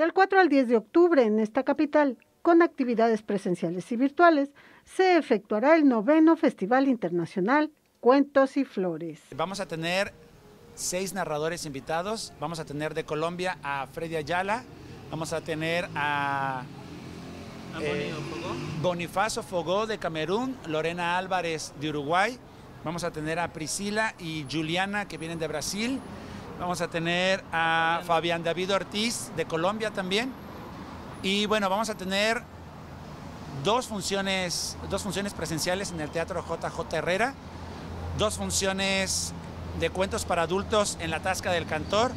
Del 4 al 10 de octubre en esta capital, con actividades presenciales y virtuales, se efectuará el noveno Festival Internacional Cuentos y Flores. Vamos a tener seis narradores invitados. Vamos a tener de Colombia a Freddy Ayala, vamos a tener a eh, Bonifacio Fogó de Camerún, Lorena Álvarez de Uruguay, vamos a tener a Priscila y Juliana que vienen de Brasil. Vamos a tener a Fabián David Ortiz de Colombia también. Y bueno, vamos a tener dos funciones, dos funciones presenciales en el Teatro JJ Herrera, dos funciones de cuentos para adultos en la Tasca del Cantor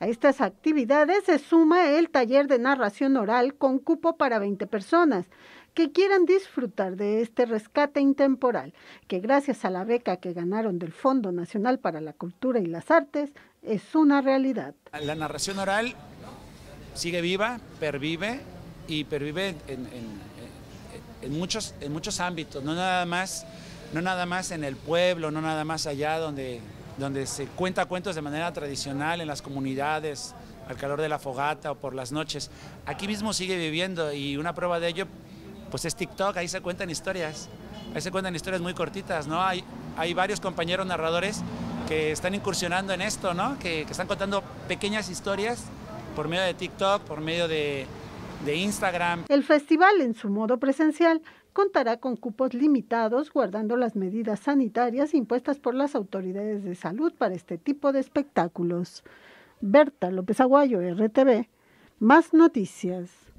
a estas actividades se suma el taller de narración oral con cupo para 20 personas que quieran disfrutar de este rescate intemporal, que gracias a la beca que ganaron del Fondo Nacional para la Cultura y las Artes es una realidad. La narración oral sigue viva, pervive y pervive en, muchos, en muchos ámbitos, no nada, más, no nada más en el pueblo, no nada más allá donde donde se cuenta cuentos de manera tradicional en las comunidades, al calor de la fogata o por las noches. Aquí mismo sigue viviendo y una prueba de ello pues es TikTok, ahí se cuentan historias, ahí se cuentan historias muy cortitas, ¿no? Hay, hay varios compañeros narradores que están incursionando en esto, ¿no? Que, que están contando pequeñas historias por medio de TikTok, por medio de, Instagram. El festival en su modo presencial contará con cupos limitados guardando las medidas sanitarias impuestas por las autoridades de salud para este tipo de espectáculos. Berta López Aguayo, RTV, más noticias.